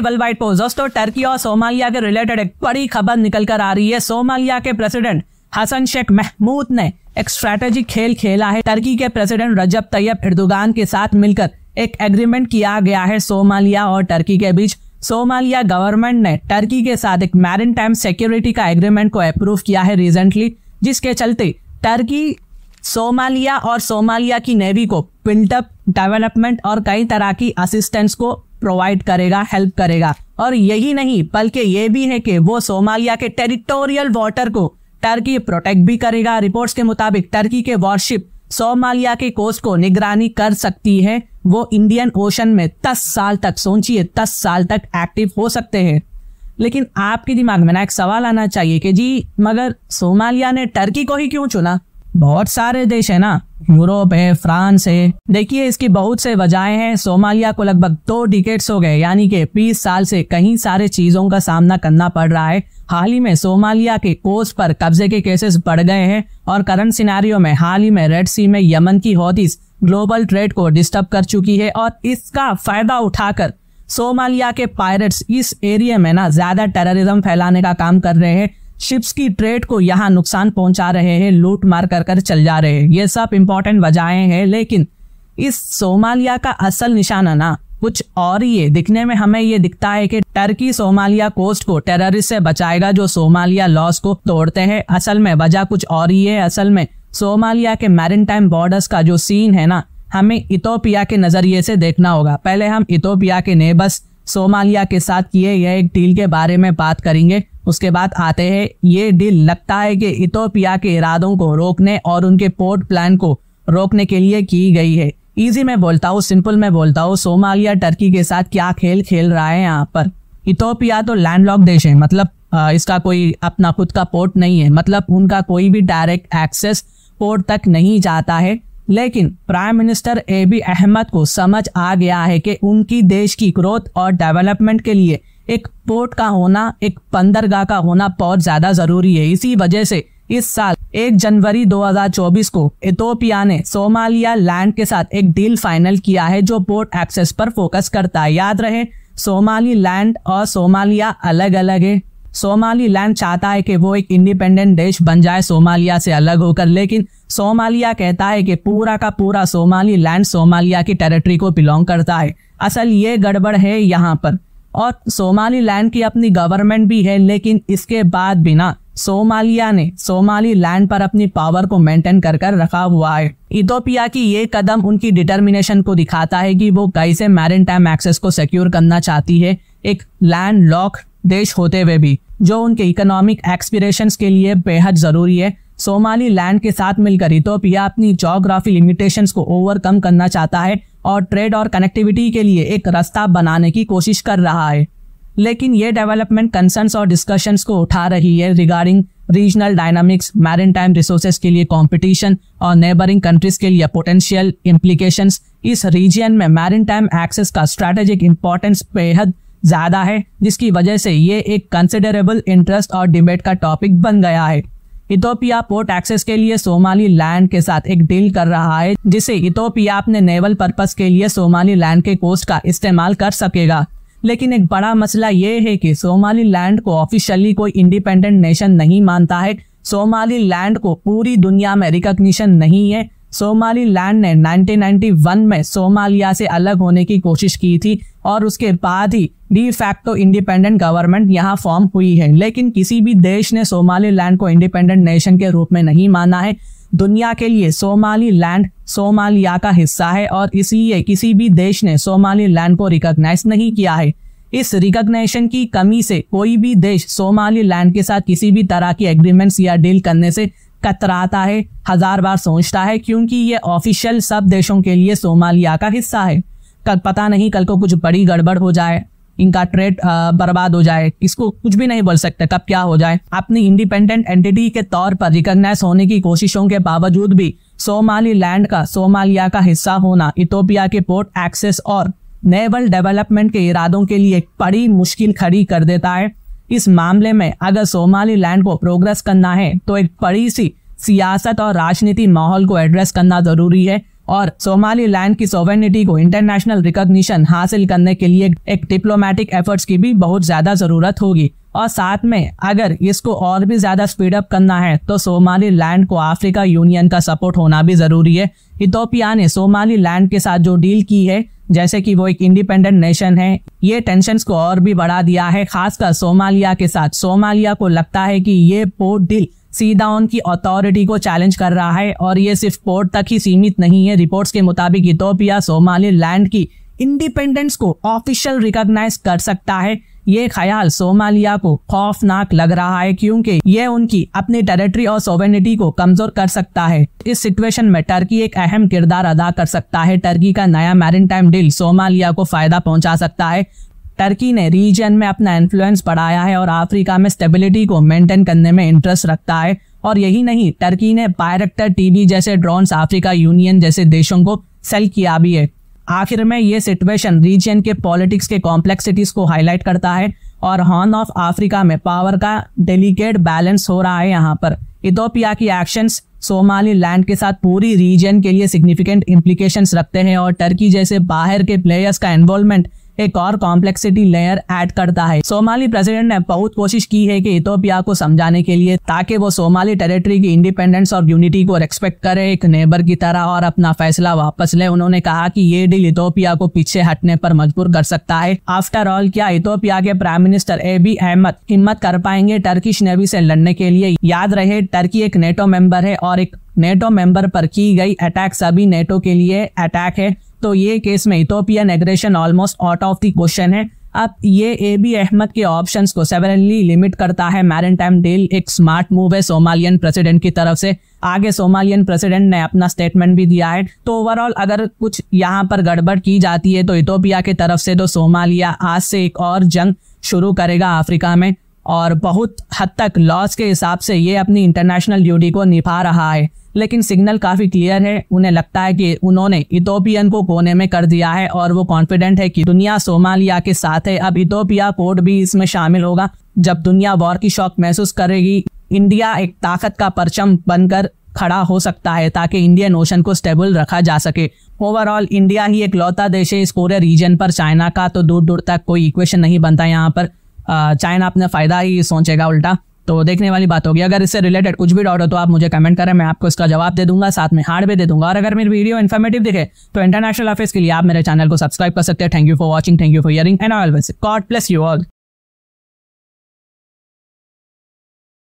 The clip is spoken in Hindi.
वर्ल्ड वाइड पोस्ट दोस्तों टर्की और सोमालिया के रिलेटेड एक बड़ी खबर निकल कर आ रही है सोमालिया के प्रेसिडेंट हसन शेख महमूद ने एक स्ट्रेटेजिक खेल खेला है टर्की के प्रेसिडेंट रजब तैयब इर्दुगान के साथ मिलकर एक एग्रीमेंट किया गया है सोमालिया और टर्की के बीच सोमालिया गवर्नमेंट ने टर्की के साथ एक मैरिन टाइम सिक्योरिटी का एग्रीमेंट को अप्रूव किया है रिसेंटली जिसके चलते टर्की सोमालिया और सोमालिया की नेवी को बिल्टअप डेवलपमेंट और कई तरह की असिस्टेंस को प्रोवाइड करेगा हेल्प करेगा और यही नहीं बल्कि ये भी है कि वो सोमालिया के टेरिटोरियल वाटर को टर्की प्रोटेक्ट भी करेगा रिपोर्ट्स के मुताबिक टर्की के वॉरशिप सोमालिया के कोस्ट को निगरानी कर सकती है वो इंडियन ओशन में दस साल तक सोचिए दस साल तक एक्टिव हो सकते हैं लेकिन आपके दिमाग में ना एक सवाल आना चाहिए कि जी मगर सोमालिया ने टर्की को ही क्यों चुना बहुत सारे देश है ना यूरोप है फ्रांस है देखिए इसकी बहुत से वजहें हैं सोमालिया को लगभग दो डिकेट्स हो गए यानी कि बीस साल से कई सारे चीजों का सामना करना पड़ रहा है हाल ही में सोमालिया के कोस्ट पर कब्जे के केसेस बढ़ गए हैं और करंट सिनारियो में हाल ही में रेड सी में यमन की हौदीज ग्लोबल ट्रेड को डिस्टर्ब कर चुकी है और इसका फायदा उठाकर सोमालिया के पायरेट्स इस एरिया में ना ज्यादा टेररिज्म फैलाने का काम कर रहे हैं शिप्स की ट्रेड को यहाँ नुकसान पहुंचा रहे हैं लूट मार कर कर चल जा रहे हैं ये सब इम्पोर्टेंट वजहें हैं लेकिन इस सोमालिया का असल निशाना ना कुछ और ही है दिखने में हमें ये दिखता है कि टर्की सोमालिया कोस्ट को टेररिस्ट से बचाएगा जो सोमालिया लॉस को तोड़ते हैं असल में वजह कुछ और ही है असल में सोमालिया के मैरिन टाइम बॉर्डर्स का जो सीन है ना हमें इथोपिया के नज़रिए से देखना होगा पहले हम इथोपिया के नेबस सोमालिया के साथ किए गए एक डील के बारे में बात करेंगे उसके बाद आते हैं ये डील लगता है कि इथोपिया के इरादों को रोकने और उनके पोर्ट प्लान को रोकने के लिए की गई है इजी में बोलता हूँ सिंपल में बोलता हूँ सोमालिया टर्की के साथ क्या खेल खेल रहा है यहाँ पर इथोपिया तो लैंडलॉक देश है मतलब इसका कोई अपना खुद का पोर्ट नहीं है मतलब उनका कोई भी डायरेक्ट एक्सेस पोर्ट तक नहीं जाता है लेकिन prime minister A B Ahmed को समझ आ गया है कि उनकी देश की ग्रोथ और डेवलपमेंट के लिए एक पोर्ट का होना एक बंदरगाह का होना बहुत ज्यादा जरूरी है इसी वजह से इस साल 1 जनवरी 2024 को इथोपिया ने सोमालिया लैंड के साथ एक डील फाइनल किया है जो पोर्ट एक्सेस पर फोकस करता है याद रहे सोमाली लैंड और सोमालिया अलग अलग है सोमाली लैंड चाहता है कि वो एक इंडिपेंडेंट देश बन जाए सोमालिया से अलग होकर लेकिन सोमालिया कहता है कि पूरा का पूरा सोमाली लैंड सोमालिया की टेरिटरी को बिलोंग करता है असल ये गड़बड़ है यहाँ पर और सोमाली लैंड की अपनी गवर्नमेंट भी है लेकिन इसके बाद बिना सोमालिया ने सोमाली लैंड पर अपनी पावर को मेंटेन कर कर रखा हुआ है इथोपिया की ये कदम उनकी डिटर्मिनेशन को दिखाता है कि वो कैसे मैरिन टाइम एक्सेस को सिक्योर करना चाहती है एक लैंड लॉक देश होते हुए भी जो उनके इकोनॉमिक एक्सपीरेशंस के लिए बेहद ज़रूरी है सोमाली लैंड के साथ मिलकर इथोपिया अपनी जोग्राफी लिमिटेशंस को ओवरकम करना चाहता है और ट्रेड और कनेक्टिविटी के लिए एक रास्ता बनाने की कोशिश कर रहा है लेकिन ये डेवलपमेंट कंसर्न्स और डिस्कशंस को उठा रही है regarding regional dynamics maritime resources के लिए कॉम्पिटिशन और नेबरिंग कंट्रीज के लिए पोटेंशियल इम्प्लीकेशन इस रीजन में मैरिन टाइम एक्सेस का स्ट्रैटेजिक इंपॉर्टेंस बेहद ज़्यादा है जिसकी वजह से ये एक कंसिडरेबल इंटरेस्ट और डिबेट का टॉपिक बन गया है इथोपिया पोर्ट एक्सेस के लिए सोमाली लैंड के साथ एक डील कर रहा है जिसे इथोपिया अपने नेवल पर्पस के लिए सोमाली लैंड के कोस्ट का इस्तेमाल कर सकेगा लेकिन एक बड़ा मसला ये है कि सोमाली लैंड को ऑफिशियली कोई इंडिपेंडेंट नेशन नहीं मानता है सोमाली लैंड को पूरी दुनिया में रिकग्निशन नहीं है सोमाली लैंड ने 1991 में सोमालिया से अलग होने की कोशिश की थी और उसके बाद ही डी फैक्टो इंडिपेंडेंट गवर्नमेंट यहाँ फॉर्म हुई है लेकिन किसी भी देश ने सोमाली लैंड को इंडिपेंडेंट नेशन के रूप में नहीं माना है दुनिया के लिए सोमाली लैंड सोमालिया का हिस्सा है और इसलिए किसी भी देश ने सोमाली लैंड को रिकॉग्नाइज नहीं किया है इस रिकॉग्निशन की कमी से कोई भी देश सोमाली लैंड के साथ किसी भी तरह की एग्रीमेंट्स या डील करने से कतराता है हजार बार सोचता है क्योंकि ये ऑफिशियल सब देशों के लिए सोमालिया का हिस्सा है कल पता नहीं कल को कुछ बड़ी गड़बड़ हो जाए इनका ट्रेड बर्बाद हो जाए इसको कुछ भी नहीं बोल सकते कब क्या हो जाए अपनी इंडिपेंडेंट एंटिटी के तौर पर रिकग्नाइज होने की कोशिशों के बावजूद भी सोमाली लैंड का सोमालिया का हिस्सा होना इथोपिया के पोर्ट एक्सेस और नेवल डेवलपमेंट के इरादों के लिए एक बड़ी मुश्किल खड़ी कर देता है इस मामले में अगर सोमाली लैंड को प्रोग्रेस करना है तो एक बड़ी सी सियासत और राजनीति माहौल को एड्रेस करना जरूरी है और सोमाली लैंड की सोवेनिटी को इंटरनेशनल रिकॉग्निशन हासिल करने के लिए एक डिप्लोमेटिक एफर्ट्स की भी बहुत ज़्यादा ज़रूरत होगी और साथ में अगर इसको और भी ज़्यादा स्पीड अप करना है तो सोमाली लैंड को अफ्रीका यूनियन का सपोर्ट होना भी ज़रूरी है इथोपिया ने सोमाली लैंड के साथ जो डील की है जैसे कि वो एक इंडिपेंडेंट नेशन है ये टेंशन को और भी बढ़ा दिया है खासकर सोमालिया के साथ सोमालिया को लगता है कि ये पोर्ट डील सीधा उनकी अथॉरिटी को चैलेंज कर रहा है और ये सिर्फ पोर्ट तक ही सीमित नहीं है रिपोर्ट्स के मुताबिक इथोपिया सोमाली लैंड की इंडिपेंडेंस को ऑफिशियल रिकॉग्नाइज कर सकता है ये ख्याल सोमालिया को खौफनाक लग रहा है क्योंकि ये उनकी अपनी टेरिटरी और सोवेनिटी को कमजोर कर सकता है इस सिचुएशन में टर्की एक अहम किरदार अदा कर सकता है टर्की का नया मैरिन टाइम डील सोमालिया को फायदा पहुंचा सकता है टर्की ने रीजन में अपना इन्फ्लुएंस बढ़ाया है और अफ्रीका में स्टेबिलिटी को मेंटेन करने में इंटरेस्ट रखता है और यही नहीं टर्की ने पायरेक्टर टीवी जैसे ड्रोन्स अफ्रीका यूनियन जैसे देशों को सेल किया भी है आखिर में ये सिचुएशन रीजन के पॉलिटिक्स के कॉम्प्लेक्सिटीज को हाईलाइट करता है और हॉर्न ऑफ अफ्रीका में पावर का डेलीकेट बैलेंस हो रहा है यहाँ पर इथोपिया की एक्शंस सोमाली लैंड के साथ पूरी रीजन के लिए सिग्निफिकेंट इम्प्लीकेशन रखते हैं और टर्की जैसे बाहर के प्लेयर्स का इन्वॉल्वमेंट एक और कॉम्प्लेक्सिटी लेयर ऐड करता है सोमाली प्रेसिडेंट ने बहुत कोशिश की है कि इथोपिया को समझाने के लिए ताकि वो सोमाली टेरिटरी की इंडिपेंडेंस और यूनिटी को रेस्पेक्ट करे एक नेबर की तरह और अपना फैसला वापस ले उन्होंने कहा कि ये डील इथोपिया को पीछे हटने पर मजबूर कर सकता है आफ्टर ऑल क्या इथोपिया के prime minister A B Ahmed हिम्मत कर पाएंगे टर्किश नेवी से लड़ने के लिए याद रहे टर्की एक नेटो मेंबर है और एक नेटो मेंबर पर की गई अटैक सभी नेटो के लिए अटैक है तो ये केस में Ethiopian aggression almost out of the question है अब ये ए बी अहमद के ऑप्शन को सेवरली लिमिट करता है मैरिन टाइम डील एक स्मार्ट मूव है सोमालियन प्रेसिडेंट की तरफ से आगे सोमालियन प्रेसिडेंट ने अपना स्टेटमेंट भी दिया है तो ओवरऑल अगर कुछ यहाँ पर गड़बड़ की जाती है तो इथोपिया की तरफ से तो सोमालिया आज से एक और जंग शुरू करेगा अफ्रीका में और बहुत हद तक लॉस के हिसाब से ये अपनी इंटरनेशनल ड्यूटी को निभा रहा है लेकिन सिग्नल काफ़ी क्लियर है उन्हें लगता है कि उन्होंने इथोपियन को कोने में कर दिया है और वो कॉन्फिडेंट है कि दुनिया सोमालिया के साथ है अब इथोपिया कोड भी इसमें शामिल होगा जब दुनिया वॉर की शौक महसूस करेगी इंडिया एक ताकत का परचम बनकर खड़ा हो सकता है ताकि इंडियन ओशन को स्टेबल रखा जा सके ओवरऑल इंडिया ही एक लौता देश है इस पूरे रीजन पर चाइना का तो दूर दूर तक कोई इक्वेशन नहीं बनता यहाँ पर चाइना अपना फ़ायदा ही सोचेगा उल्टा तो देखने वाली बात होगी अगर इससे रिलेटेड कुछ भी डाउट हो तो आप मुझे कमेंट करें मैं आपको इसका जवाब दे दूंगा साथ में हार्ड भी दे दूंगा और अगर मेरी वीडियो इन्फॉर्मेटिव दिखे तो इंटरनेशनल अफेयर्स के लिए आप मेरे चैनल को सब्सक्राइब कर सकते हैं thank you for watching thank you for hearing and all God bless you all